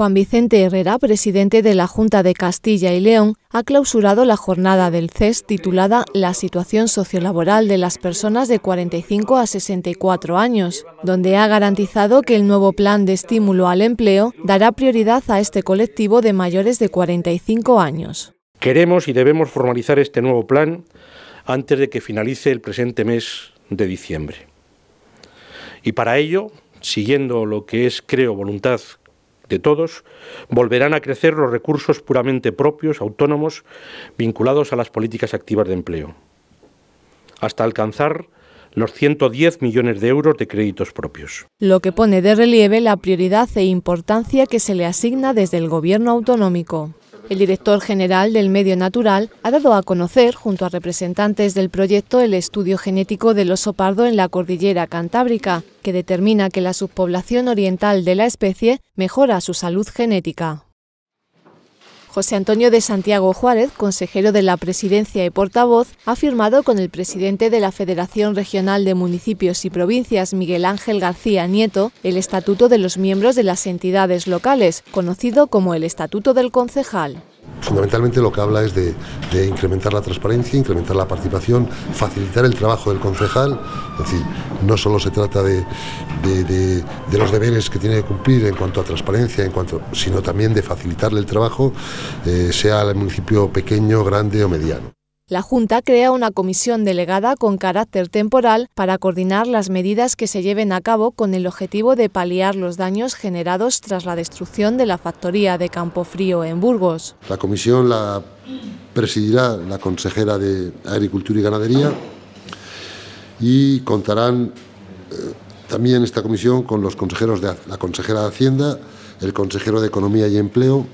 Juan Vicente Herrera, presidente de la Junta de Castilla y León, ha clausurado la jornada del CES titulada La situación sociolaboral de las personas de 45 a 64 años, donde ha garantizado que el nuevo plan de estímulo al empleo dará prioridad a este colectivo de mayores de 45 años. Queremos y debemos formalizar este nuevo plan antes de que finalice el presente mes de diciembre. Y para ello, siguiendo lo que es, creo, voluntad todos, volverán a crecer los recursos puramente propios, autónomos, vinculados a las políticas activas de empleo, hasta alcanzar los 110 millones de euros de créditos propios. Lo que pone de relieve la prioridad e importancia que se le asigna desde el Gobierno autonómico. El director general del Medio Natural ha dado a conocer, junto a representantes del proyecto, el estudio genético del oso pardo en la cordillera cantábrica, que determina que la subpoblación oriental de la especie mejora su salud genética. José Antonio de Santiago Juárez, consejero de la presidencia y portavoz, ha firmado con el presidente de la Federación Regional de Municipios y Provincias, Miguel Ángel García Nieto, el Estatuto de los Miembros de las Entidades Locales, conocido como el Estatuto del Concejal fundamentalmente lo que habla es de, incrementar la transparencia, incrementar la participación, facilitar el trabajo del concejal. Es decir, no solo se trata de, los deberes que tiene que cumplir en cuanto a transparencia, en cuanto, sino también de facilitarle el trabajo, eh, sea el municipio pequeño, grande o mediano. La Junta crea una comisión delegada con carácter temporal para coordinar las medidas que se lleven a cabo con el objetivo de paliar los daños generados tras la destrucción de la factoría de Campofrío en Burgos. La comisión la presidirá la consejera de Agricultura y Ganadería y contarán eh, también esta comisión con los consejeros de la consejera de Hacienda, el consejero de Economía y Empleo,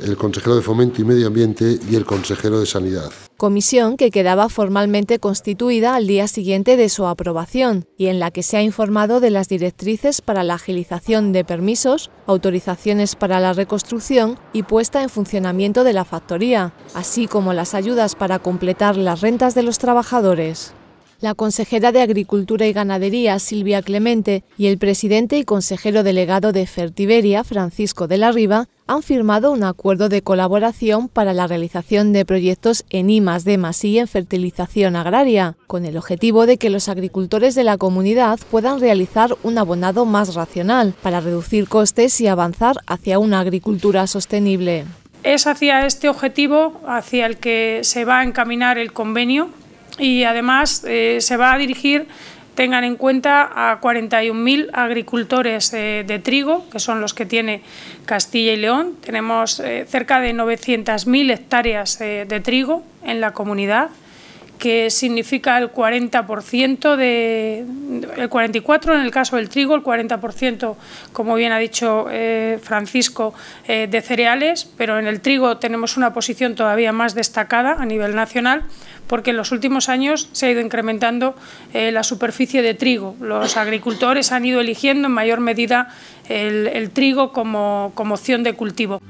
el consejero de Fomento y Medio Ambiente y el consejero de Sanidad. Comisión que quedaba formalmente constituida al día siguiente de su aprobación y en la que se ha informado de las directrices para la agilización de permisos, autorizaciones para la reconstrucción y puesta en funcionamiento de la factoría, así como las ayudas para completar las rentas de los trabajadores la consejera de Agricultura y Ganadería, Silvia Clemente, y el presidente y consejero delegado de Fertiberia, Francisco de la Riva, han firmado un acuerdo de colaboración para la realización de proyectos en I, D, y en fertilización agraria, con el objetivo de que los agricultores de la comunidad puedan realizar un abonado más racional para reducir costes y avanzar hacia una agricultura sostenible. Es hacia este objetivo hacia el que se va a encaminar el convenio y además eh, se va a dirigir tengan en cuenta a 41.000 agricultores eh, de trigo, que son los que tiene Castilla y León. Tenemos eh, cerca de 900.000 hectáreas de trigo en la comunidad que significa el 40% de el 44 en el caso del trigo, el 40% como bien ha dicho eh, Francisco eh, de cereales, pero en el trigo tenemos una posición todavía más destacada a nivel nacional porque en los últimos años se ha ido incrementando eh, la superficie de trigo. Los agricultores han ido eligiendo en mayor medida el, el trigo como, como opción de cultivo.